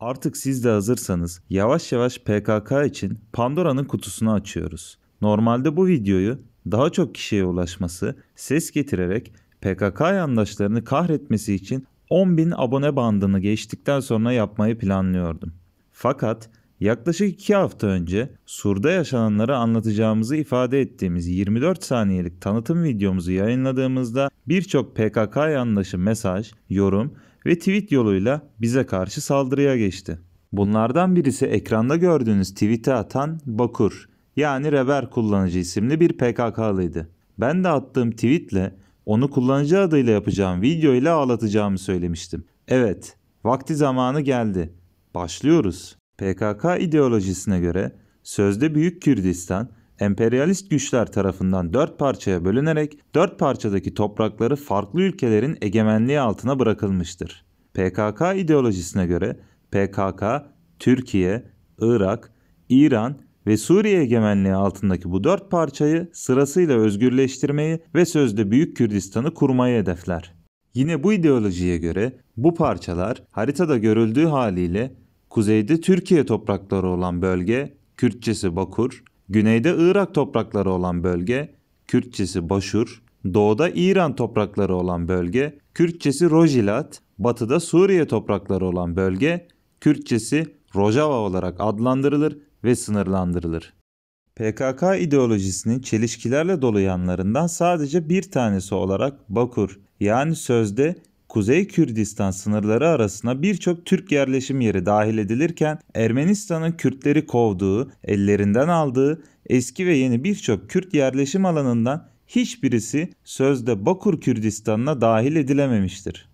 Artık siz de hazırsanız yavaş yavaş PKK için Pandora'nın kutusunu açıyoruz. Normalde bu videoyu daha çok kişiye ulaşması, ses getirerek PKK yandaşlarını kahretmesi için 10.000 abone bandını geçtikten sonra yapmayı planlıyordum. Fakat yaklaşık 2 hafta önce Sur'da yaşananları anlatacağımızı ifade ettiğimiz 24 saniyelik tanıtım videomuzu yayınladığımızda birçok PKK yandaşı mesaj, yorum ve tweet yoluyla bize karşı saldırıya geçti. Bunlardan birisi ekranda gördüğünüz tweet'e atan Bakur yani Reber kullanıcı isimli bir PKK'lıydı. Ben de attığım tweetle onu kullanıcı adıyla yapacağım video ile ağlatacağımı söylemiştim. Evet, vakti zamanı geldi. Başlıyoruz. PKK ideolojisine göre sözde Büyük Kürdistan emperyalist güçler tarafından dört parçaya bölünerek dört parçadaki toprakları farklı ülkelerin egemenliği altına bırakılmıştır. PKK ideolojisine göre PKK, Türkiye, Irak, İran ve Suriye egemenliği altındaki bu dört parçayı sırasıyla özgürleştirmeyi ve sözde Büyük Kürdistan'ı kurmayı hedefler. Yine bu ideolojiye göre bu parçalar haritada görüldüğü haliyle kuzeyde Türkiye toprakları olan bölge Kürtçesi Bakur, Güneyde Irak toprakları olan bölge Kürtçesi Başur, doğuda İran toprakları olan bölge Kürtçesi Rojilat, batıda Suriye toprakları olan bölge Kürtçesi Rojava olarak adlandırılır ve sınırlandırılır. PKK ideolojisinin çelişkilerle dolu yanlarından sadece bir tanesi olarak Bakur yani sözde Kuzey Kürdistan sınırları arasına birçok Türk yerleşim yeri dahil edilirken Ermenistan'ın Kürtleri kovduğu, ellerinden aldığı eski ve yeni birçok Kürt yerleşim alanından hiçbirisi sözde Bakur Kürdistan'ına dahil edilememiştir.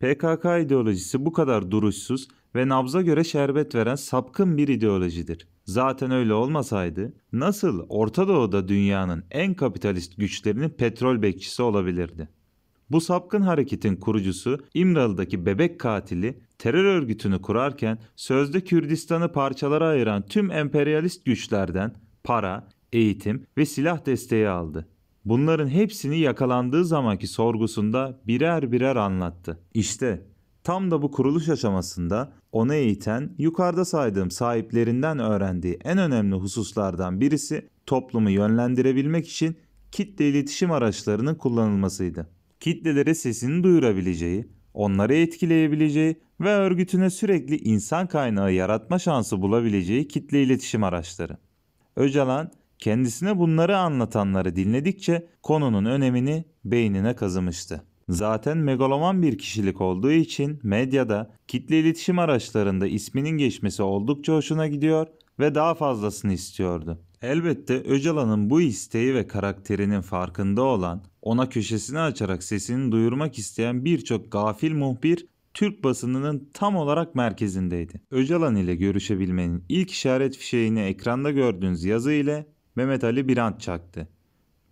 PKK ideolojisi bu kadar duruşsuz ve nabza göre şerbet veren sapkın bir ideolojidir. Zaten öyle olmasaydı nasıl Orta Doğu'da dünyanın en kapitalist güçlerinin petrol bekçisi olabilirdi? Bu sapkın hareketin kurucusu İmralı'daki bebek katili terör örgütünü kurarken sözde Kürdistan'ı parçalara ayıran tüm emperyalist güçlerden para, eğitim ve silah desteği aldı. Bunların hepsini yakalandığı zamanki sorgusunda birer birer anlattı. İşte tam da bu kuruluş aşamasında onu eğiten yukarıda saydığım sahiplerinden öğrendiği en önemli hususlardan birisi toplumu yönlendirebilmek için kitle iletişim araçlarının kullanılmasıydı kitlelere sesini duyurabileceği, onları etkileyebileceği ve örgütüne sürekli insan kaynağı yaratma şansı bulabileceği kitle iletişim araçları. Öcalan kendisine bunları anlatanları dinledikçe konunun önemini beynine kazımıştı. Zaten megaloman bir kişilik olduğu için medyada, kitle iletişim araçlarında isminin geçmesi oldukça hoşuna gidiyor ve daha fazlasını istiyordu. Elbette Öcalan'ın bu isteği ve karakterinin farkında olan, ona köşesini açarak sesini duyurmak isteyen birçok gafil muhbir Türk basınının tam olarak merkezindeydi. Öcalan ile görüşebilmenin ilk işaret fişeğini ekranda gördüğünüz yazı ile Mehmet Ali Birant çaktı.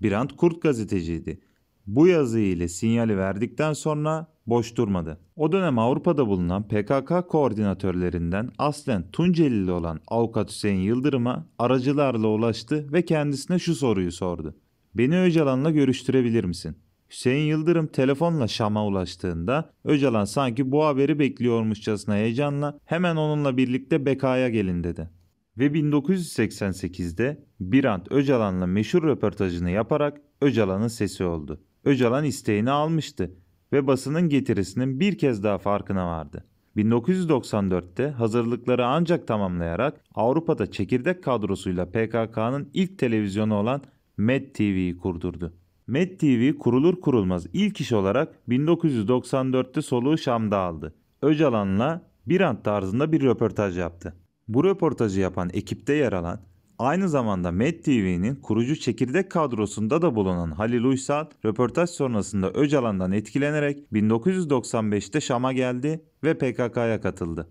Birant Kurt gazeteciydi. Bu yazı ile sinyali verdikten sonra boş durmadı. O dönem Avrupa'da bulunan PKK koordinatörlerinden aslen Tuncelili olan avukat Hüseyin Yıldırım'a aracılarla ulaştı ve kendisine şu soruyu sordu. Beni Öcalan'la görüştürebilir misin? Hüseyin Yıldırım telefonla Şam'a ulaştığında Öcalan sanki bu haberi bekliyormuşçasına heyecanla hemen onunla birlikte Beka'ya gelin dedi. Ve 1988'de Birant Öcalan'la meşhur röportajını yaparak Öcalan'ın sesi oldu. Öcalan isteğini almıştı ve basının getirisinin bir kez daha farkına vardı. 1994'te hazırlıkları ancak tamamlayarak Avrupa'da çekirdek kadrosuyla PKK'nın ilk televizyonu olan Med TV'yi kurdurdu. Med TV kurulur kurulmaz ilk iş olarak 1994'te soluğu Şam'da aldı. Öcalan'la bir ant tarzında bir röportaj yaptı. Bu röportajı yapan ekipte yer alan Aynı zamanda Med TV'nin kurucu çekirdek kadrosunda da bulunan Halil Uysal, röportaj sonrasında Öcalan'dan etkilenerek 1995'te Şam'a geldi ve PKK'ya katıldı.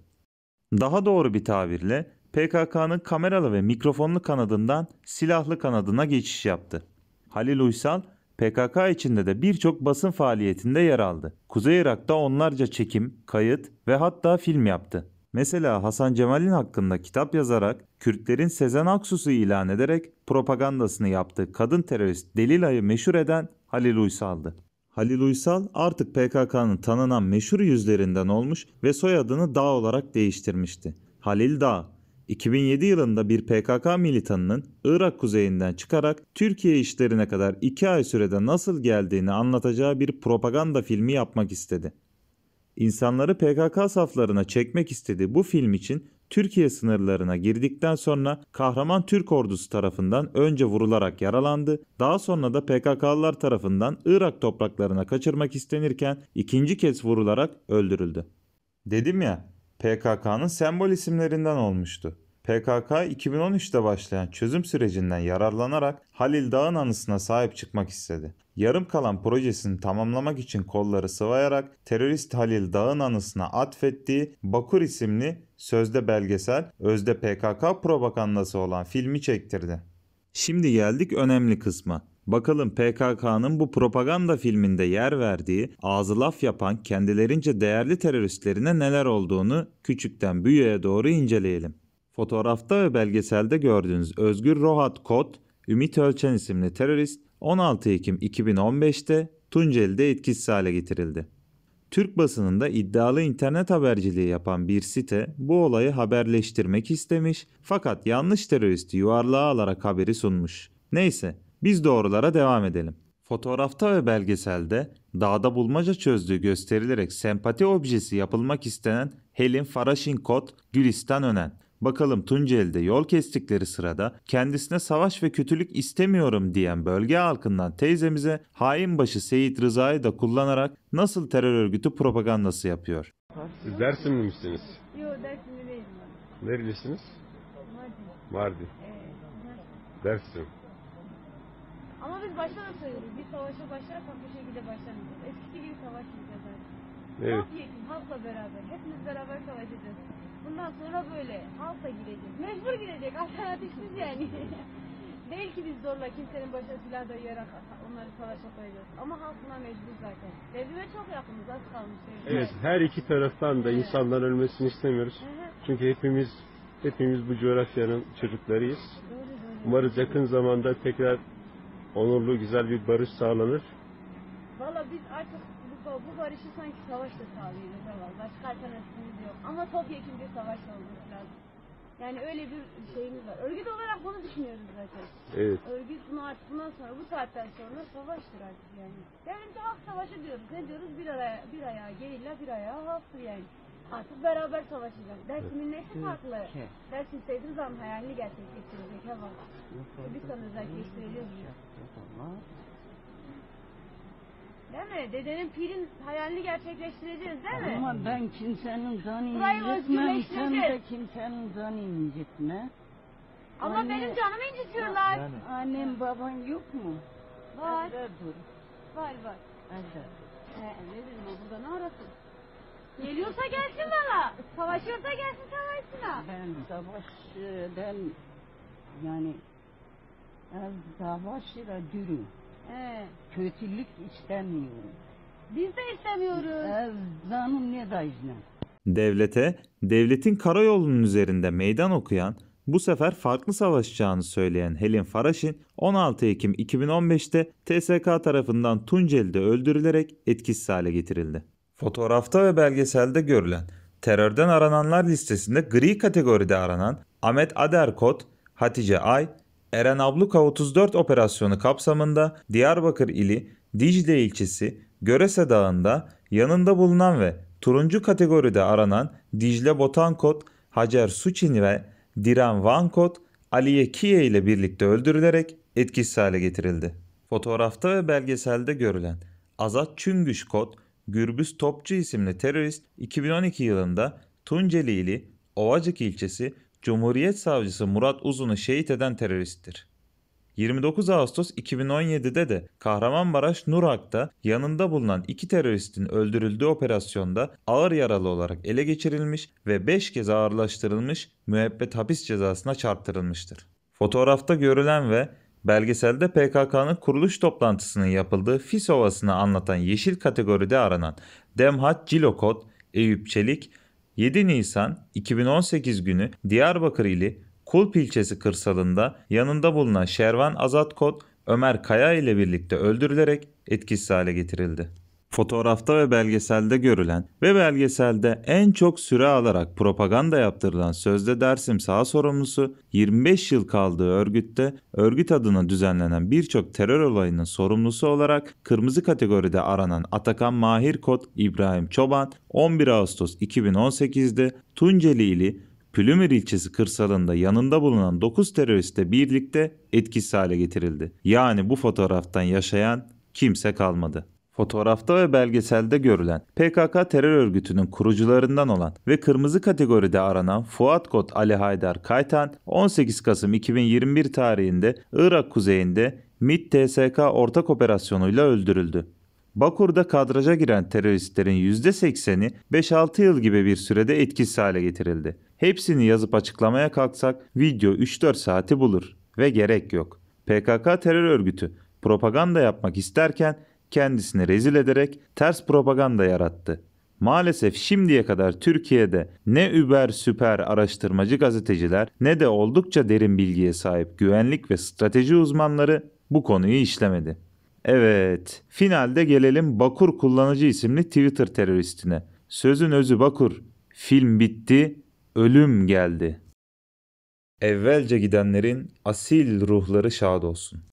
Daha doğru bir tabirle PKK'nın kameralı ve mikrofonlu kanadından silahlı kanadına geçiş yaptı. Halil Uysal PKK içinde de birçok basın faaliyetinde yer aldı. Kuzey Irak'ta onlarca çekim, kayıt ve hatta film yaptı. Mesela Hasan Cemal'in hakkında kitap yazarak, Kürtlerin Sezen Aksu'su ilan ederek propagandasını yaptığı kadın terörist Delila'yı meşhur eden Halil Uysal'dı. Halil Uysal artık PKK'nın tanınan meşhur yüzlerinden olmuş ve soyadını Dağ olarak değiştirmişti. Halil Dağ, 2007 yılında bir PKK militanının Irak kuzeyinden çıkarak Türkiye işlerine kadar 2 ay sürede nasıl geldiğini anlatacağı bir propaganda filmi yapmak istedi insanları PKK saflarına çekmek istediği bu film için Türkiye sınırlarına girdikten sonra kahraman Türk ordusu tarafından önce vurularak yaralandı. Daha sonra da PKK'lılar tarafından Irak topraklarına kaçırmak istenirken ikinci kez vurularak öldürüldü. Dedim ya PKK'nın sembol isimlerinden olmuştu. PKK 2013'te başlayan çözüm sürecinden yararlanarak Halil Dağ'ın anısına sahip çıkmak istedi. Yarım kalan projesini tamamlamak için kolları sıvayarak terörist Halil Dağ'ın anısına atfettiği Bakur isimli sözde belgesel, özde PKK propagandası olan filmi çektirdi. Şimdi geldik önemli kısma. Bakalım PKK'nın bu propaganda filminde yer verdiği ağzı laf yapan kendilerince değerli teröristlerine neler olduğunu küçükten büyüğe doğru inceleyelim. Fotoğrafta ve belgeselde gördüğünüz Özgür Rohat Kot, Ümit Ölçen isimli terörist 16 Ekim 2015'te Tunceli'de etkisiz hale getirildi. Türk basınında iddialı internet haberciliği yapan bir site bu olayı haberleştirmek istemiş fakat yanlış teröristi yuvarlığa alarak haberi sunmuş. Neyse biz doğrulara devam edelim. Fotoğrafta ve belgeselde dağda bulmaca çözdüğü gösterilerek sempati objesi yapılmak istenen Helen Farashinkot, Gülistan Önen Bakalım Tunceli'de yol kestikleri sırada kendisine savaş ve kötülük istemiyorum diyen bölge halkından teyzemize hainbaşı Seyit Rıza'yı da kullanarak nasıl terör örgütü propagandası yapıyor. Siz Dersimli misiniz? Yok Dersimli değilim. Nerelisiniz? Mardin. Mardin. Evet. Dersim. Ama biz baştan söylüyoruz. Bir savaşa başlarak bu şekilde başlamayacağız. Eskisi gibi savaş artık. Evet. Halk yetim, halkla beraber. Hepimiz beraber savaşacağız. Bundan sonra böyle halka girecek. Mecbur girecek. Alternatifsiz yani. Belki biz zorla kimsenin başına silah dayayarak onları savaşa koyacağız. Ama halkına mecbur zaten. Devrime çok yakınız. Az kalmış. Devrime. Evet. Her iki taraftan da evet. insanlar ölmesini istemiyoruz. Çünkü hepimiz hepimiz bu coğrafyanın çocuklarıyız. Doğru, doğru. Umarız yakın zamanda tekrar onurlu güzel bir barış sağlanır. Valla biz artık bu barışı sanki savaşla sağlayacağız ama başka alternatifimiz yok. Ama topyekun bir savaş olması lazım. Yani öyle bir şeyimiz var. Örgüt olarak bunu düşünüyoruz zaten. Evet. Örgüt bunu artık bundan sonra bu saatten sonra savaştır artık yani. Yani hak savaşı diyoruz. Ne diyoruz? Bir araya bir ayağa gerilla bir ayağa halktır yani. Artık beraber savaşacağız. Dersimin nesi farklı? Dersim sevdiğiniz zaman hayalini gerçekleştirecek ama. Kürdistan'ı özelleştireceğiz. Değil mi? Dedenin pirin hayalini gerçekleştireceğiz değil mi? Ama ben kimsenin canını Burayı incitmem, sen de kimsenin canını incitme. Ama Anne- benim canımı incitiyorlar. Yani. Annem baban yok mu? Var. Evde dur, Var var. evde. Ee, ne dedim burada ne arasın? Geliyorsa gelsin bana. Savaşıyorsa gelsin savaşsın ha. Ben savaşçıdan yani ev savaşıyla dürüm. He. Kötülük istemiyorum. Biz de istemiyoruz. Zanım ne dayıcına. Devlete, devletin karayolunun üzerinde meydan okuyan, bu sefer farklı savaşacağını söyleyen Helen Faraş'in 16 Ekim 2015'te TSK tarafından Tunceli'de öldürülerek etkisiz hale getirildi. Fotoğrafta ve belgeselde görülen terörden arananlar listesinde gri kategoride aranan Ahmet Aderkot, Hatice Ay, Eren Abluka 34 operasyonu kapsamında Diyarbakır ili Dicle ilçesi Görese Dağı'nda yanında bulunan ve turuncu kategoride aranan Dicle Botankot, Hacer Suçin ve Diren Vankot Aliye Kiye ile birlikte öldürülerek etkisiz hale getirildi. Fotoğrafta ve belgeselde görülen Azat Çüngüş Kot, Gürbüz Topçu isimli terörist 2012 yılında Tunceli ili Ovacık ilçesi Cumhuriyet Savcısı Murat Uzun'u şehit eden teröristtir. 29 Ağustos 2017'de de Kahramanmaraş Nurhak'ta yanında bulunan iki teröristin öldürüldüğü operasyonda ağır yaralı olarak ele geçirilmiş ve 5 kez ağırlaştırılmış müebbet hapis cezasına çarptırılmıştır. Fotoğrafta görülen ve belgeselde PKK'nın kuruluş toplantısının yapıldığı Fis Ovası'nı anlatan yeşil kategoride aranan Demhat Cilokot, Eyüp Çelik 7 Nisan 2018 günü Diyarbakır ili Kulp ilçesi kırsalında yanında bulunan Şervan Azatkot Ömer Kaya ile birlikte öldürülerek etkisiz hale getirildi fotoğrafta ve belgeselde görülen ve belgeselde en çok süre alarak propaganda yaptırılan sözde Dersim sağ sorumlusu 25 yıl kaldığı örgütte örgüt adına düzenlenen birçok terör olayının sorumlusu olarak kırmızı kategoride aranan Atakan Mahir Kot İbrahim Çoban 11 Ağustos 2018'de Tunceli ili Pülümür ilçesi kırsalında yanında bulunan 9 teröristle birlikte etkisiz hale getirildi. Yani bu fotoğraftan yaşayan kimse kalmadı. Fotoğrafta ve belgeselde görülen PKK terör örgütünün kurucularından olan ve kırmızı kategoride aranan Fuat Kot Ali Haydar Kaytan 18 Kasım 2021 tarihinde Irak kuzeyinde MİT TSK ortak operasyonuyla öldürüldü. Bakur'da kadraja giren teröristlerin %80'i 5-6 yıl gibi bir sürede etkisiz hale getirildi. Hepsini yazıp açıklamaya kalksak video 3-4 saati bulur ve gerek yok. PKK terör örgütü propaganda yapmak isterken kendisini rezil ederek ters propaganda yarattı. Maalesef şimdiye kadar Türkiye'de ne über süper araştırmacı gazeteciler ne de oldukça derin bilgiye sahip güvenlik ve strateji uzmanları bu konuyu işlemedi. Evet, finalde gelelim Bakur kullanıcı isimli Twitter teröristine. Sözün özü Bakur. Film bitti, ölüm geldi. Evvelce gidenlerin asil ruhları şad olsun.